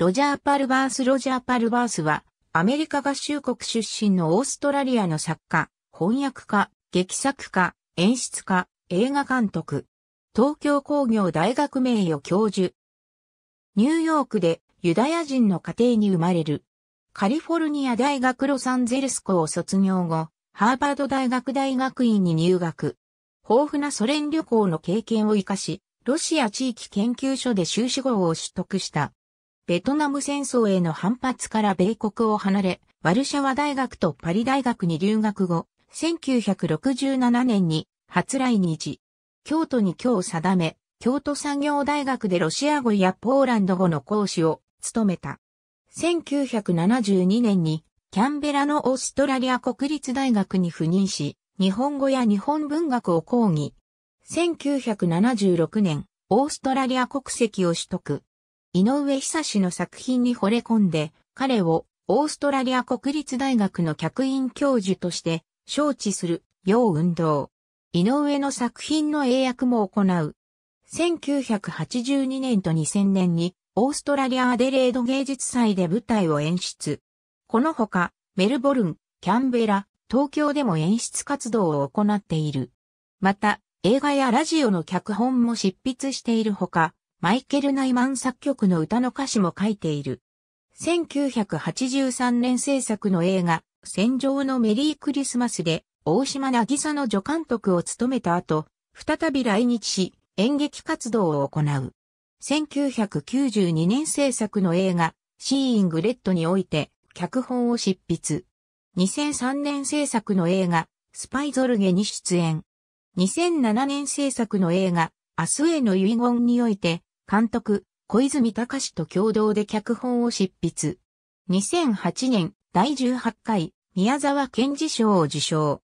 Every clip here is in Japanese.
ロジャー・パルバース・ロジャー・パルバースは、アメリカ合衆国出身のオーストラリアの作家、翻訳家、劇作家、演出家、映画監督。東京工業大学名誉教授。ニューヨークでユダヤ人の家庭に生まれる。カリフォルニア大学ロサンゼルス校を卒業後、ハーバード大学大学院に入学。豊富なソ連旅行の経験を活かし、ロシア地域研究所で修士号を取得した。ベトナム戦争への反発から米国を離れ、ワルシャワ大学とパリ大学に留学後、1967年に初来日。京都に今日定め、京都産業大学でロシア語やポーランド語の講師を務めた。1972年にキャンベラのオーストラリア国立大学に赴任し、日本語や日本文学を講義。1976年、オーストラリア国籍を取得。井上久志の作品に惚れ込んで、彼をオーストラリア国立大学の客員教授として招致する洋運動。井上の作品の英訳も行う。1982年と2000年にオーストラリアアデレード芸術祭で舞台を演出。このほか、メルボルン、キャンベラ、東京でも演出活動を行っている。また、映画やラジオの脚本も執筆しているほか、マイケル・ナイマン作曲の歌の歌詞も書いている。1983年制作の映画、戦場のメリークリスマスで、大島渚の助監督を務めた後、再び来日し、演劇活動を行う。1992年制作の映画、シーイング・レッドにおいて、脚本を執筆。2003年制作の映画、スパイゾルゲに出演。2007年制作の映画、明日への遺言において、監督、小泉隆と共同で脚本を執筆。2008年第18回宮沢賢治賞を受賞。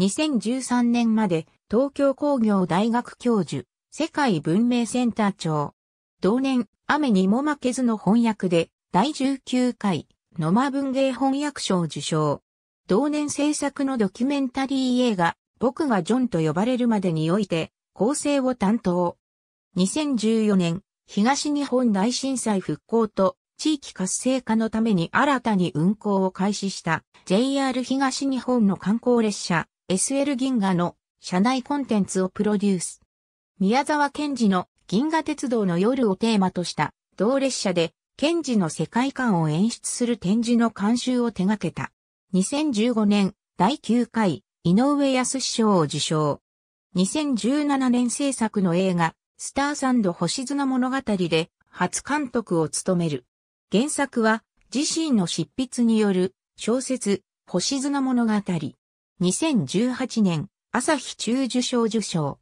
2013年まで東京工業大学教授、世界文明センター長。同年、雨にも負けずの翻訳で第19回野間文芸翻訳賞を受賞。同年制作のドキュメンタリー映画、僕がジョンと呼ばれるまでにおいて、構成を担当。2014年、東日本大震災復興と地域活性化のために新たに運行を開始した JR 東日本の観光列車 SL 銀河の車内コンテンツをプロデュース。宮沢賢治の銀河鉄道の夜をテーマとした同列車で賢治の世界観を演出する展示の監修を手掛けた。2015年第9回井上康賞を受賞。2017年制作の映画スターサンド星砂物語で初監督を務める。原作は自身の執筆による小説星砂物語。2018年朝日中受賞受賞。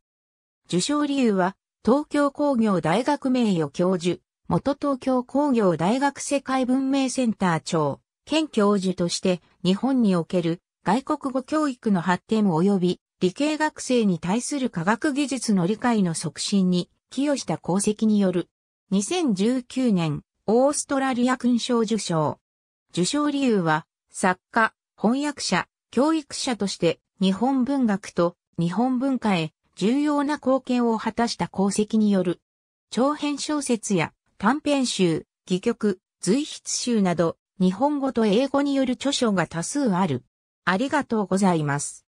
受賞理由は東京工業大学名誉教授、元東京工業大学世界文明センター長、兼教授として日本における外国語教育の発展及び理系学生に対する科学技術の理解の促進に寄与した功績による2019年オーストラリア勲章受章。受章理由は作家、翻訳者、教育者として日本文学と日本文化へ重要な貢献を果たした功績による長編小説や短編集、戯曲、随筆集など日本語と英語による著書が多数ある。ありがとうございます。